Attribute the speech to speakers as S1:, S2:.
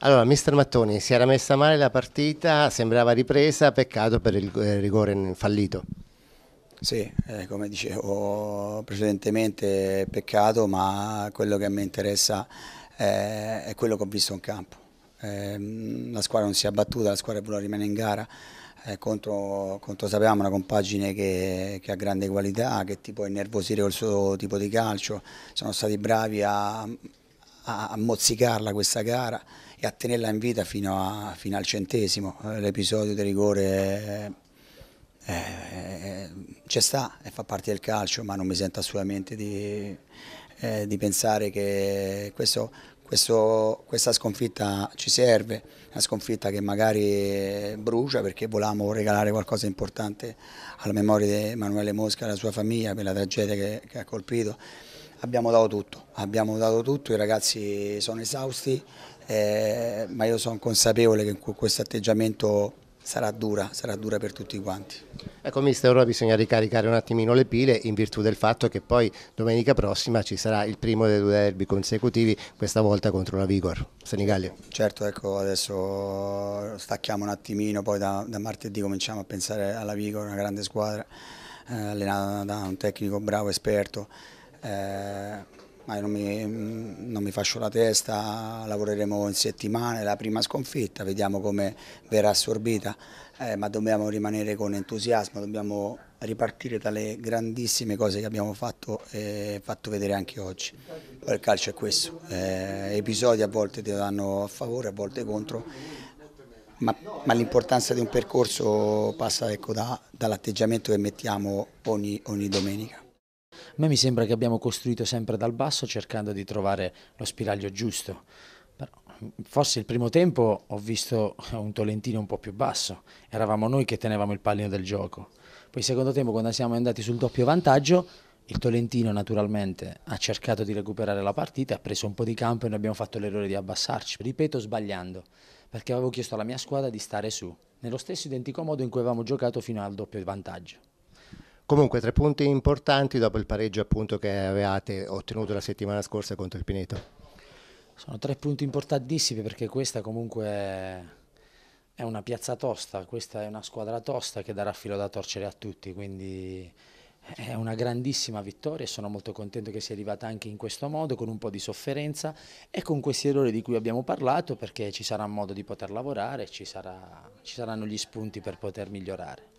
S1: Allora, mister Mattoni, si era messa male la partita, sembrava ripresa, peccato per il eh, rigore fallito.
S2: Sì, eh, come dicevo precedentemente, peccato, ma quello che a me interessa eh, è quello che ho visto in campo. Eh, la squadra non si è abbattuta, la squadra vuole rimanere in gara. Eh, contro, contro sapevamo una compagine che, che, ha grande qualità, che ti può innervosire col suo tipo di calcio. Sono stati bravi a, a, mozzicarla questa gara e a tenerla in vita fino, a, fino al centesimo. Eh, l'episodio di rigore eh, eh c'è sta e fa parte del calcio, ma non mi sento assolutamente di, eh, di pensare che questo, questo, questa sconfitta ci serve, una sconfitta che magari brucia perché volevamo regalare qualcosa di importante alla memoria di Emanuele Mosca e alla sua famiglia per la tragedia che, che ha colpito abbiamo dato tutto, abbiamo dato tutto, i ragazzi sono esausti, eh, ma io sono consapevole che questo atteggiamento sarà dura, sarà dura per tutti quanti.
S1: Ecco mister, ora bisogna ricaricare un attimino le pile in virtù del fatto che poi domenica prossima ci sarà il primo dei due derby consecutivi, questa volta contro la Vigor. Senigallia.
S2: Certo, ecco adesso stacchiamo un attimino, poi da, da martedì cominciamo a pensare alla Vigor, una grande squadra eh, allenata da un tecnico bravo, esperto. Eh, ma non mi, non mi, faccio la testa, lavoreremo in settimane, la prima sconfitta, vediamo come verrà assorbita, eh, ma dobbiamo rimanere con entusiasmo, dobbiamo ripartire dalle grandissime cose che abbiamo fatto e fatto vedere anche oggi. Il calcio è questo, eh, episodi a volte ti danno a favore, a volte contro, ma, ma l'importanza di un percorso passa ecco, da, dall'atteggiamento che mettiamo ogni, ogni domenica. A me mi sembra che
S3: abbiamo costruito sempre dal basso cercando di trovare lo spiraglio giusto. Però, forse il primo tempo ho visto un Tolentino un po' più basso, eravamo noi che tenevamo il pallino del gioco. Poi il secondo tempo quando siamo andati sul doppio vantaggio il Tolentino naturalmente ha cercato di recuperare la partita, ha preso un po' di campo e noi abbiamo fatto l'errore di abbassarci. Ripeto sbagliando, perché avevo chiesto alla mia squadra di stare su, nello stesso identico modo in cui avevamo giocato
S1: fino al doppio vantaggio. Comunque tre punti importanti dopo il pareggio appunto che avevate ottenuto la settimana scorsa contro il Pineto. Sono tre punti importantissimi
S3: perché questa comunque è una piazza tosta, questa è una squadra tosta che darà filo da torcere a tutti, quindi è una grandissima vittoria e sono molto contento che sia arrivata anche in questo modo, con un po' di sofferenza e con questi errori di cui abbiamo parlato perché ci sarà modo di poter lavorare, ci, sarà, ci saranno gli spunti per poter migliorare.